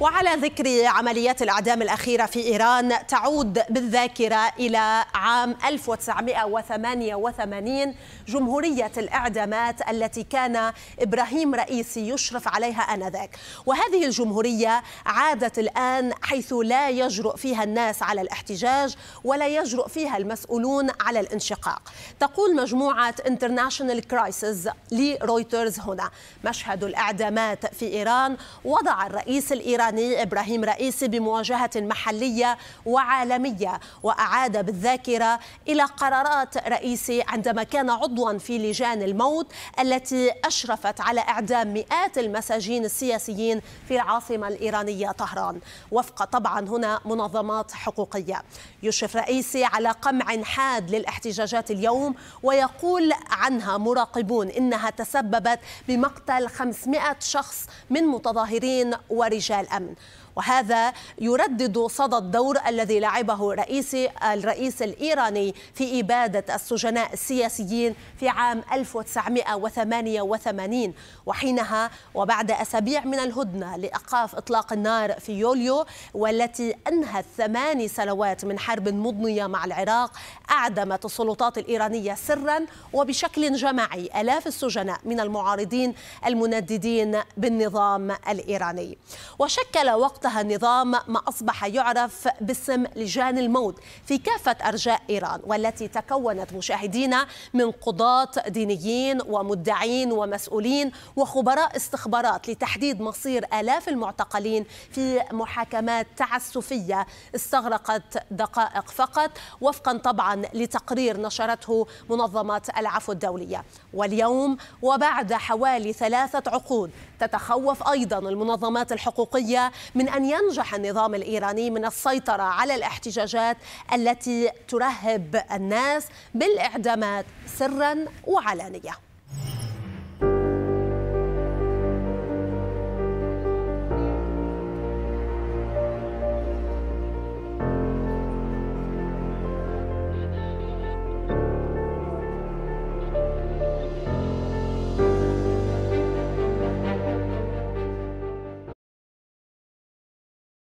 وعلى ذكر عمليات الإعدام الأخيرة في إيران تعود بالذاكرة إلى عام 1988 جمهورية الإعدامات التي كان إبراهيم رئيسي يشرف عليها آنذاك وهذه الجمهورية عادت الآن حيث لا يجرؤ فيها الناس على الاحتجاج ولا يجرؤ فيها المسؤولون على الانشقاق تقول مجموعة انترناشونال كرايسز لرويترز هنا مشهد الإعدامات في إيران وضع الرئيس الإيراني الإيراني إبراهيم رئيسي بمواجهة محلية وعالمية وأعاد بالذاكرة إلى قرارات رئيسي عندما كان عضوا في لجان الموت التي أشرفت على إعدام مئات المساجين السياسيين في العاصمة الإيرانية طهران وفق طبعا هنا منظمات حقوقية يشرف رئيسي على قمع حاد للاحتجاجات اليوم ويقول عنها مراقبون إنها تسببت بمقتل 500 شخص من متظاهرين ورجال الأمن وهذا يردد صدى الدور الذي لعبه رئيس الرئيس الإيراني في إبادة السجناء السياسيين في عام 1988 وحينها وبعد أسابيع من الهدنة لإيقاف إطلاق النار في يوليو والتي أنهت ثماني سنوات من حرب مضنية مع العراق أعدمت السلطات الإيرانية سرا وبشكل جماعي آلاف السجناء من المعارضين المنددين بالنظام الإيراني وشكل وقت أبطأها النظام ما أصبح يعرف باسم لجان الموت في كافة أرجاء إيران والتي تكونت مشاهدينا من قضاة دينيين ومدعين ومسؤولين وخبراء استخبارات لتحديد مصير آلاف المعتقلين في محاكمات تعسفية استغرقت دقائق فقط وفقا طبعا لتقرير نشرته منظمة العفو الدولية واليوم وبعد حوالي ثلاثة عقود تتخوف أيضا المنظمات الحقوقية من أن ينجح النظام الإيراني من السيطرة على الاحتجاجات التي ترهب الناس بالإعدامات سرا وعلانية